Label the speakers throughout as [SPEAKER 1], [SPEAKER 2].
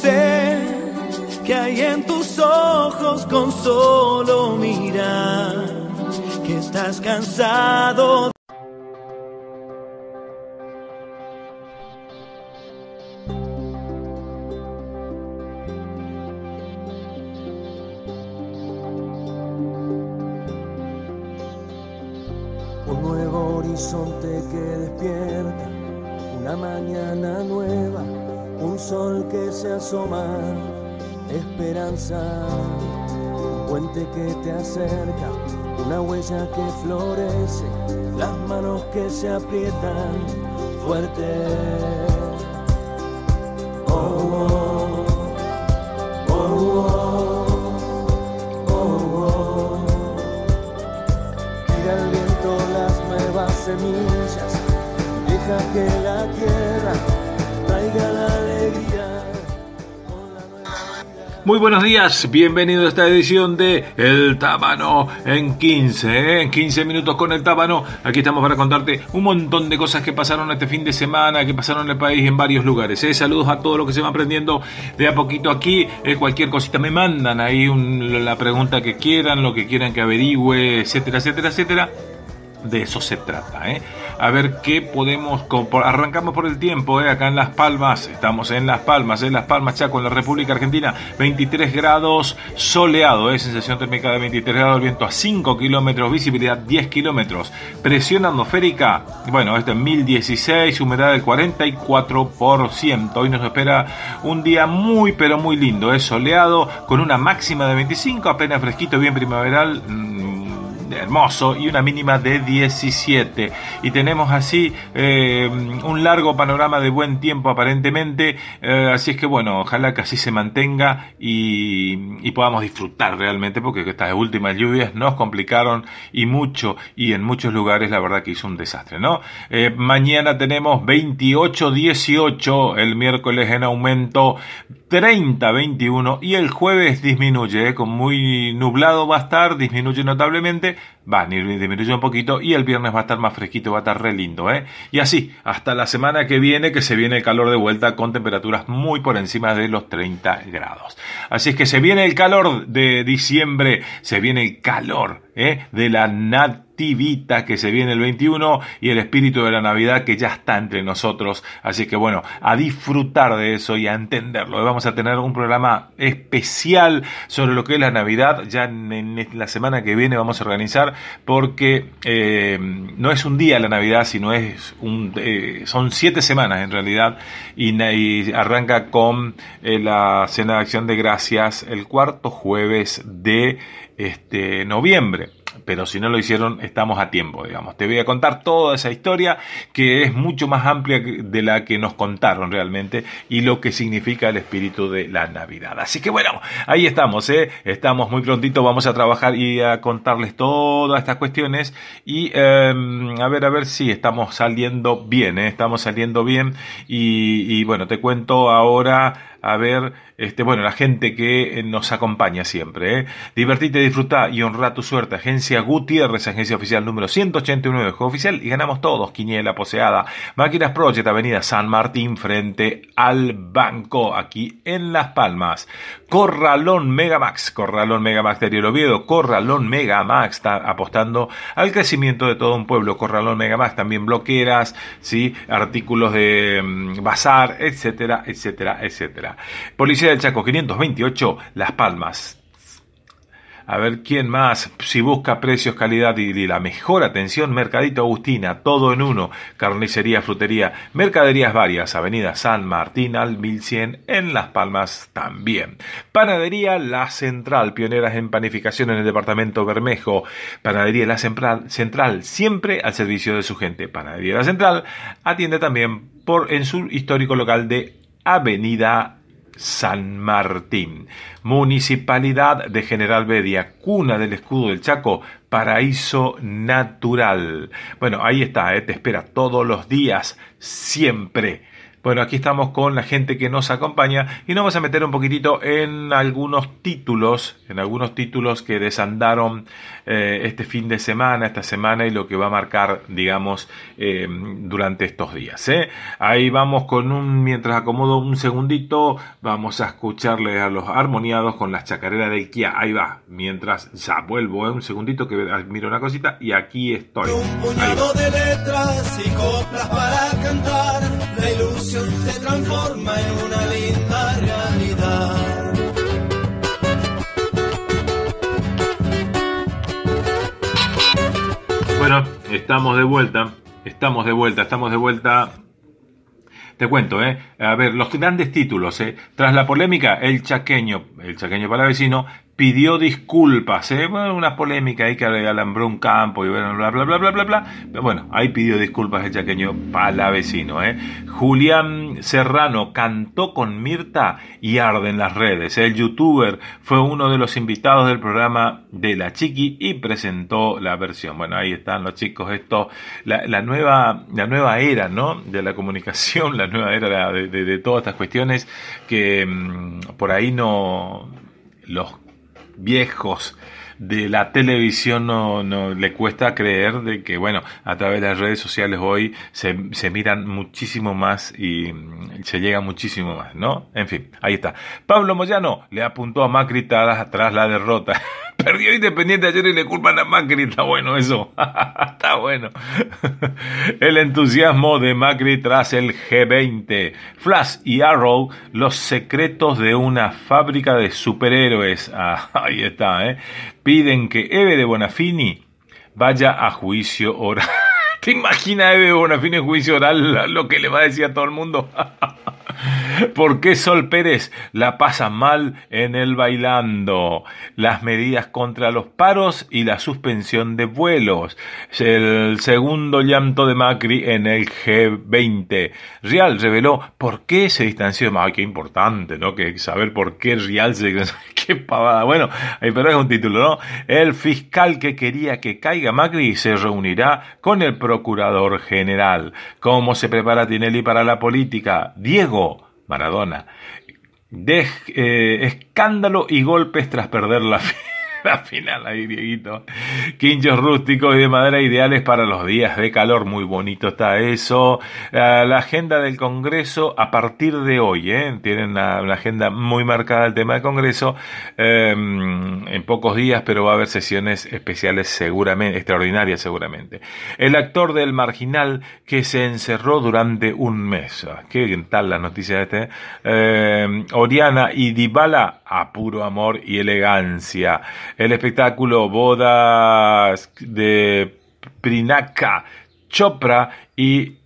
[SPEAKER 1] sé que hay en tus ojos con solo mirar que estás cansado. Un nuevo horizonte que despierta, una mañana nueva un sol que se asoma, esperanza, un puente que te acerca, una huella que florece, las manos que se aprietan fuerte. Oh, oh, oh, oh, oh, el viento las nuevas semillas, deja que la tierra traiga la Muy buenos días, bienvenido a esta edición de El Tábano en 15, ¿eh? en 15 minutos con El Tábano. Aquí estamos para contarte un montón de cosas que pasaron este fin de semana, que pasaron en el país en varios lugares. ¿eh? Saludos a todos los que se van aprendiendo de a poquito aquí. ¿eh? cualquier cosita me mandan ahí la pregunta que quieran, lo que quieran que averigüe, etcétera, etcétera, etcétera. De eso se trata. ¿eh? A ver qué podemos... Arrancamos por el tiempo. ¿eh? Acá en Las Palmas. Estamos en Las Palmas. En ¿eh? Las Palmas, Chaco, en la República Argentina. 23 grados soleado. ¿eh? Sensación térmica de 23 grados. viento a 5 kilómetros. Visibilidad 10 kilómetros. Presión atmosférica. Bueno, este de 1016. Humedad del 44%. Hoy nos espera un día muy pero muy lindo. Es ¿eh? soleado. Con una máxima de 25. Apenas fresquito. Bien primaveral mm, hermoso y una mínima de 17. Y tenemos así eh, un largo panorama de buen tiempo aparentemente, eh, así es que bueno, ojalá que así se mantenga y, podamos disfrutar realmente porque estas últimas lluvias nos complicaron y mucho y en muchos lugares la verdad que hizo un desastre, ¿no? Eh, mañana tenemos 28-18, el miércoles en aumento, 30-21 y el jueves disminuye, ¿eh? con muy nublado va a estar, disminuye notablemente, va a disminuir un poquito y el viernes va a estar más fresquito, va a estar re lindo. ¿eh? Y así, hasta la semana que viene que se viene el calor de vuelta con temperaturas muy por encima de los 30 grados. Así es que se viene el calor de diciembre, se viene el calor ¿eh? de la nativita que se viene el 21 y el espíritu de la Navidad que ya está entre nosotros. Así que bueno, a disfrutar de eso y a entenderlo. ¿eh? Vamos a tener un programa especial sobre lo que es la Navidad. Ya en, la semana que viene vamos a organizar porque eh, no es un día la Navidad, sino es un, son siete semanas en realidad y arranca con la cena de acción de gracias el cuarto jueves de este, noviembre. Pero si no lo hicieron, estamos a tiempo, digamos. Te voy a contar toda esa historia que es mucho más amplia de la que nos contaron realmente y lo que significa el espíritu de la Navidad. Así que bueno, ahí estamos, ¿eh? Estamos muy prontito, vamos a trabajar y a contarles todas estas cuestiones. Y em, a ver, a ver si estamos saliendo bien, ¿eh? Estamos saliendo bien. y bueno, te cuento ahora a ver, este, bueno, la gente que eh, nos acompaña siempre. ¿eh? Divertite, disfruta y honra tu suerte. Agencia Gutiérrez, agencia oficial número 189 de Juego Oficial y ganamos todos, Quiniela Poseada. Máquinas Project, Avenida San Martín, frente al banco, aquí en Las Palmas. Corralón Megamax, Corralón Megamax de Oviedo, Corralón Megamax está apostando al crecimiento de todo un pueblo. Corralón Megamax, también bloqueras, ¿sí? artículos de mm, bazar, etcétera, etcétera, etcétera. Policía del Chaco 528, Las Palmas. A ver quién más, si busca precios, calidad y la mejor atención, Mercadito Agustina, todo en uno, carnicería, frutería, mercaderías varias, Avenida San Martín al 1100 en Las Palmas también. Panadería La Central, pioneras en panificación en el departamento Bermejo. Panadería La Central, Central siempre al servicio de su gente. Panadería La Central atiende también por en su histórico local de Avenida San Martín. Municipalidad de General Bedia, cuna del escudo del Chaco, paraíso natural. Bueno, ahí está, eh, te espera todos los días, siempre bueno, aquí estamos con la gente que nos acompaña y nos vamos a meter un poquitito en algunos títulos, en algunos títulos que desandaron eh, este fin de semana, esta semana y lo que va a marcar, digamos, eh, durante estos días. ¿eh? Ahí vamos con un, mientras acomodo un segundito, vamos a escucharle a los armoniados con la chacarera del Kia. Ahí va, mientras ya vuelvo, un segundito que admiro una cosita y aquí estoy. Un puñado de letras y coplas para cantar la ilusión se transforma en una linda realidad. Bueno, estamos de vuelta, estamos de vuelta, estamos de vuelta. Te cuento, ¿eh? A ver, los grandes títulos, ¿eh? Tras la polémica, el chaqueño, el chaqueño palavecino, pidió disculpas, ¿eh? una polémica ahí que alambró un campo y bueno, bla, bla, bla, bla, bla, bla. Pero bueno, ahí pidió disculpas el chaqueño vecino, ¿eh? Julián Serrano cantó con Mirta y arde en las redes. ¿eh? El youtuber fue uno de los invitados del programa de La Chiqui y presentó la versión. Bueno, ahí están los chicos, esto, la, la nueva, la nueva era, ¿no? De la comunicación, la nueva era de, todas estas cuestiones que mm, por ahí no los viejos de la televisión no, no, le cuesta creer de que bueno a través de las redes sociales hoy se, se, miran muchísimo más y mm, se llega muchísimo más no en fin ahí está Pablo Moyano le apuntó a más gritadas tras la derrota Perdió Independiente ayer y le culpan a Macri. Está bueno eso. Está bueno. El entusiasmo de Macri tras el G20. Flash y Arrow, los secretos de una fábrica de superhéroes. Ah, ahí está, ¿eh? Piden que Eve de Bonafini vaya a juicio oral. ¿Te imaginas de Bonafini en juicio oral lo que le va a decir a todo el mundo? ¿Por qué Sol Pérez la pasa mal en el bailando? Las medidas contra los paros y la suspensión de vuelos. El segundo llanto de Macri en el G20. Real reveló por qué se distanció. más qué importante, ¿no? Que saber por qué Real se... qué pavada. Bueno, pero es un título, ¿no? El fiscal que quería que caiga Macri se reunirá con el procurador general. ¿Cómo se prepara Tinelli para la política? Diego Maradona. De, eh, escándalo y golpes tras perder la fe. la final ahí, Dieguito. Quinchos rústicos y de madera ideales para los días de calor. Muy bonito está eso. La, agenda del Congreso a partir de hoy. ¿eh? Tienen una, agenda muy marcada el tema del Congreso. Em, en pocos días, pero va a haber sesiones especiales seguramente, extraordinarias seguramente. El actor del marginal que se encerró durante un mes. Ah, ¿Qué tal la noticia este? Oriana y Dibala a puro amor y elegancia el espectáculo Bodas de Prinaka Chopra y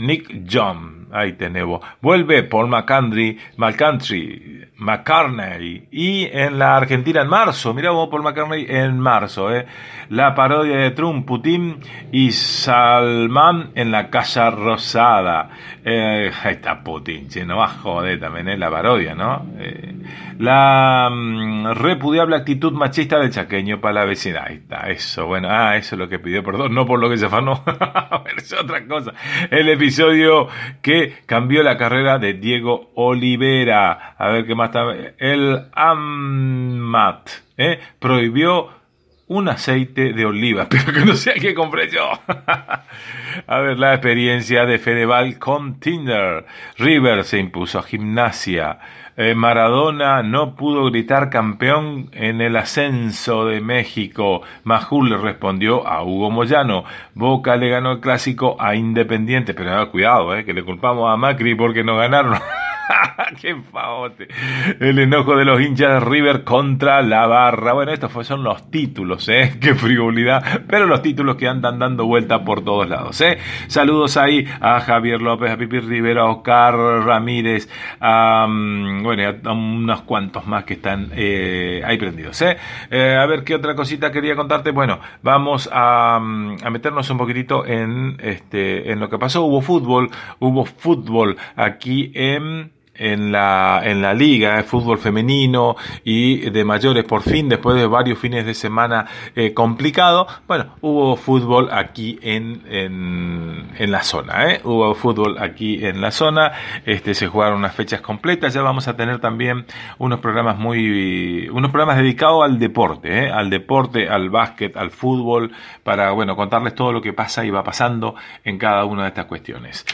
[SPEAKER 1] Nick John, ahí tenemos. Vuelve Paul McCartney McCountry, McCartney. Y en la Argentina en marzo, mira vos Paul McCartney en marzo, eh. La parodia de Trump, Putin y Salman en la Casa Rosada. Eh, ahí está Putin, che, no va a joder también, eh, la parodia, ¿no? Eh, la mm, repudiable actitud machista del chaqueño para la vecina. Ahí está, eso, bueno, ah, eso es lo que pidió, perdón, no por lo que se afanó. otra cosa. El episodio que cambió la carrera de Diego Olivera. A ver qué más está. El AMAT ¿eh? prohibió un aceite de oliva, pero que no sea que compré yo. a ver, la experiencia de Fedeval con Tinder. River se impuso a Gimnasia. Eh, Maradona no pudo gritar campeón en el ascenso de México. Majul le respondió a Hugo Moyano. Boca le ganó el clásico a Independiente. Pero cuidado, eh, que le culpamos a Macri porque no ganaron. ¡Qué faote! El enojo de los hinchas de River contra la barra. Bueno, estos son los títulos, ¿eh? ¡Qué frivolidad! Pero los títulos que andan dando vuelta por todos lados, ¿eh? Saludos ahí a Javier López, a Pipi Rivera, a Oscar Ramírez, a, mm, bueno, a unos cuantos más que están eh, ahí prendidos, ¿eh? ¿eh? A ver, ¿qué otra cosita quería contarte? Bueno, vamos a, mm, a meternos un poquitito en, este, en lo que pasó. Hubo fútbol, hubo fútbol aquí en en la, en la liga, de eh, fútbol femenino y de mayores, por fin, después de varios fines de semana eh, complicados, bueno, hubo fútbol aquí en, en, en la zona, eh. hubo fútbol aquí en la zona, este, se jugaron unas fechas completas, ya vamos a tener también unos programas muy, unos programas dedicados al deporte, al deporte, al básquet, al fútbol, para, bueno, contarles todo lo que pasa y va pasando en cada una de estas cuestiones.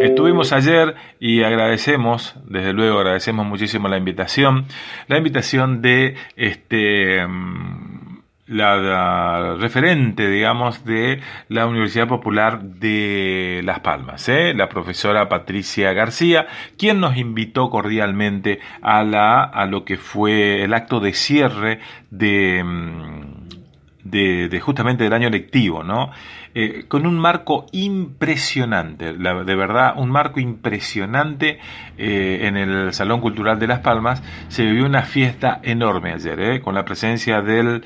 [SPEAKER 1] estuvimos ayer y agradecemos, desde luego agradecemos muchísimo la invitación, la invitación de este mm, la, referente, digamos, de la Universidad Popular de Las Palmas, ¿eh? la profesora Patricia García, quien nos invitó cordialmente a, la, a lo que fue el acto de cierre de mm, de, justamente del año lectivo, ¿no? Eh, con un marco impresionante, de verdad, un marco impresionante eh, en el Salón Cultural de Las Palmas. Se vivió una fiesta enorme ayer, ¿eh? con la presencia del,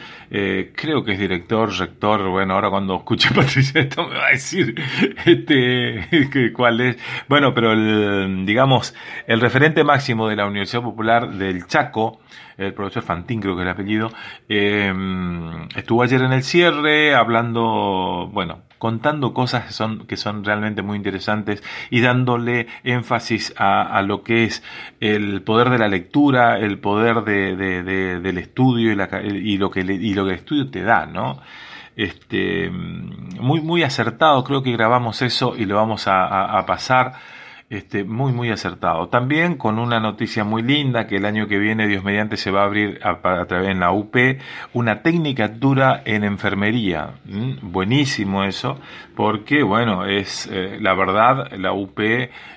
[SPEAKER 1] creo que es director, rector, bueno, ahora cuando escuche Patricia esto me va a decir este, cuál es. Bueno, pero el, digamos, el referente máximo de la Universidad Popular del Chaco, el profesor Fantín creo que es el apellido, estuvo ayer en el cierre, hablando, bueno, contando cosas que son, que son realmente muy interesantes y dándole énfasis a, lo que es el poder de la lectura, el poder del estudio y, lo que, lo que el estudio te da, ¿no? Este, mm, muy, muy acertado, creo que grabamos eso y lo vamos a pasar este, muy, muy acertado. También con una noticia muy linda, que el año que viene, Dios mediante, se va a abrir a, través de la UP una técnica dura en enfermería. ¿Mm? Buenísimo eso, porque, bueno, es eh, la verdad, la UP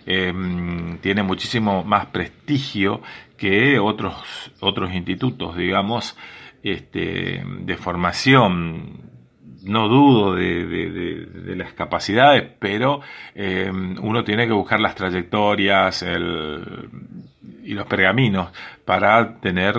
[SPEAKER 1] em, tiene muchísimo más prestigio que otros, otros institutos, digamos, este, de formación no dudo de, las capacidades, pero eh, uno tiene que buscar las trayectorias y los pergaminos para tener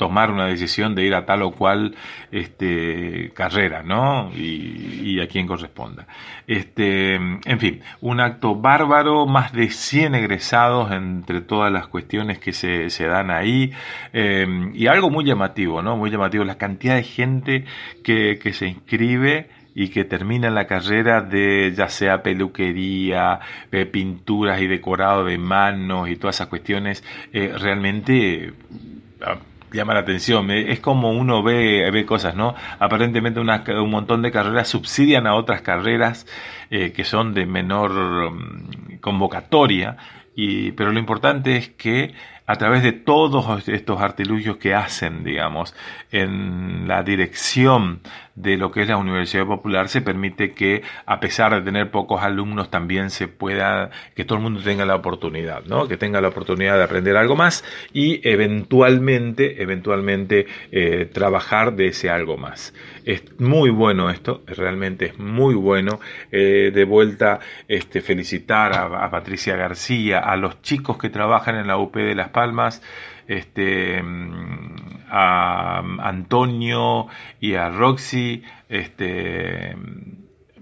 [SPEAKER 1] tomar una decisión de ir a tal o cual este, carrera, ¿no? Y, a quien corresponda. Este, en fin, un acto bárbaro, más de 100 egresados entre todas las cuestiones que se, dan ahí, em, y algo muy llamativo, ¿no? Muy llamativo, la cantidad de gente que, que se inscribe y que termina la carrera de ya sea peluquería, eh, pinturas y decorado de manos y todas esas cuestiones, eh, realmente ah, llama la atención. Eh, es como uno ve, ve cosas, ¿no? Aparentemente un montón de carreras subsidian a otras carreras eh, que son de menor mm, convocatoria, y, pero lo importante es que a través de todos estos artilugios que hacen, digamos, en la dirección de lo que es la Universidad Popular se permite que, a pesar de tener pocos alumnos, también se pueda, que todo el mundo tenga la oportunidad, Que tenga la oportunidad de aprender algo más y eventualmente, eventualmente eh, trabajar de ese algo más. Es muy bueno esto, realmente es muy bueno. Eh, de vuelta, este, felicitar a, a Patricia García, a los chicos que trabajan en la UP de Las Palmas. Este, mm, a um, Antonio y a Roxy, este,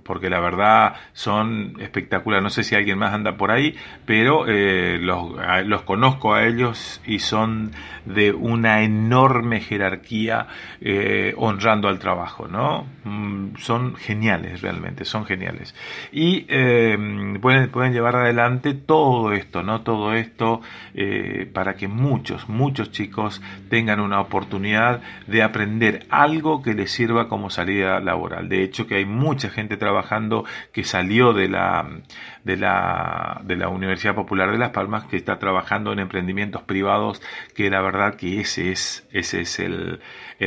[SPEAKER 1] porque la verdad son espectaculares. No sé si alguien más anda por ahí, pero eh, los, conozco a ellos y son de una enorme jerarquía eh, honrando al trabajo, ¿no? Mm, son geniales realmente, son geniales. Y em, pueden, pueden, llevar adelante todo esto, ¿no? Todo esto eh, para que muchos, muchos chicos tengan una oportunidad de aprender algo que les sirva como salida laboral. De hecho, que hay mucha gente trabajando que salió de la, de de la Universidad Popular de Las Palmas, que está trabajando en emprendimientos privados, que la verdad que ese es, ese es el,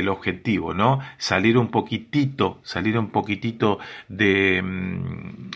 [SPEAKER 1] objetivo, ¿no? Salir un poquitito, salir un poquitito de... Mm,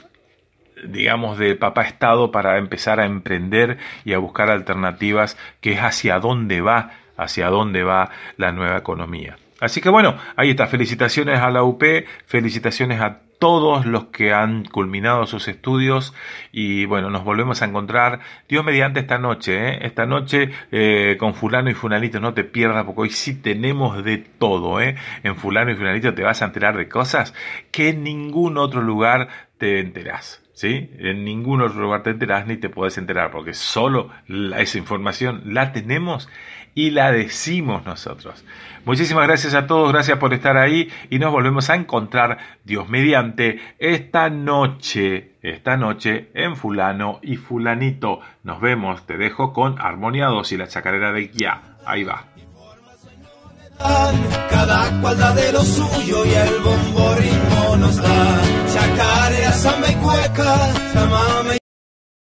[SPEAKER 1] digamos, de papá Estado para empezar a emprender y a buscar alternativas, que es hacia dónde va, hacia dónde va la nueva economía. Así que bueno, ahí está, felicitaciones a la UP, felicitaciones a todos los que han culminado sus estudios y bueno, nos volvemos a encontrar Dios mediante esta noche, ¿eh? esta noche eh, con fulano y Funalito, no te pierdas porque hoy sí tenemos de todo, ¿eh? en fulano y Funalito te vas a enterar de cosas que en ningún otro lugar te enterás. ¿sí? En ningún otro lugar te enterás ni te puedes enterar, porque solo esa información la tenemos y la decimos nosotros. Muchísimas gracias a todos, gracias por estar ahí y nos volvemos a encontrar, Dios mediante, esta noche, esta noche en fulano y fulanito. Nos vemos, te dejo con 2 y la chacarera de Kia. Ahí va. Cada cual da de lo suyo y el bombo ritmo nos da. chacarera samba y cueca, chamame.